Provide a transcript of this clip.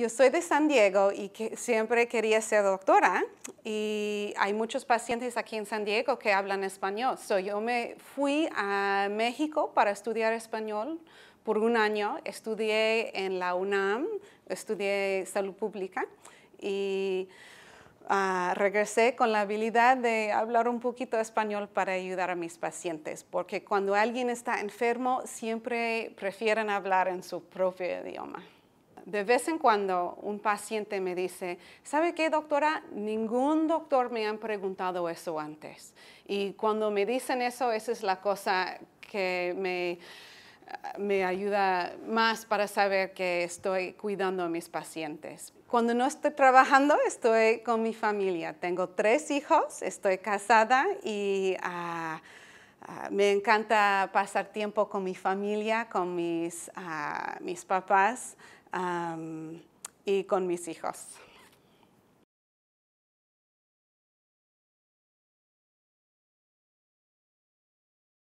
Yo soy de San Diego y siempre quería ser doctora y hay muchos pacientes aquí en San Diego que hablan español. yo me fui a México para estudiar español por un año. Estudié en la UNAM, estudié salud pública y ah, regresé con la habilidad de hablar un poquito español para ayudar a mis pacientes, porque cuando alguien está enfermo siempre prefieren hablar en su propio idioma de vez en cuando un paciente me dice, ¿sabe qué doctora? Ningún doctor me ha preguntado eso antes. Y cuando me dicen eso, esa es la cosa que me, ayuda más para saber que estoy cuidando a mis pacientes. Cuando no estoy trabajando, estoy con mi familia. Tengo tres hijos, estoy casada y... Ah, ah, me encanta pasar tiempo con mi familia, con mis ah, papás y con mis hijos.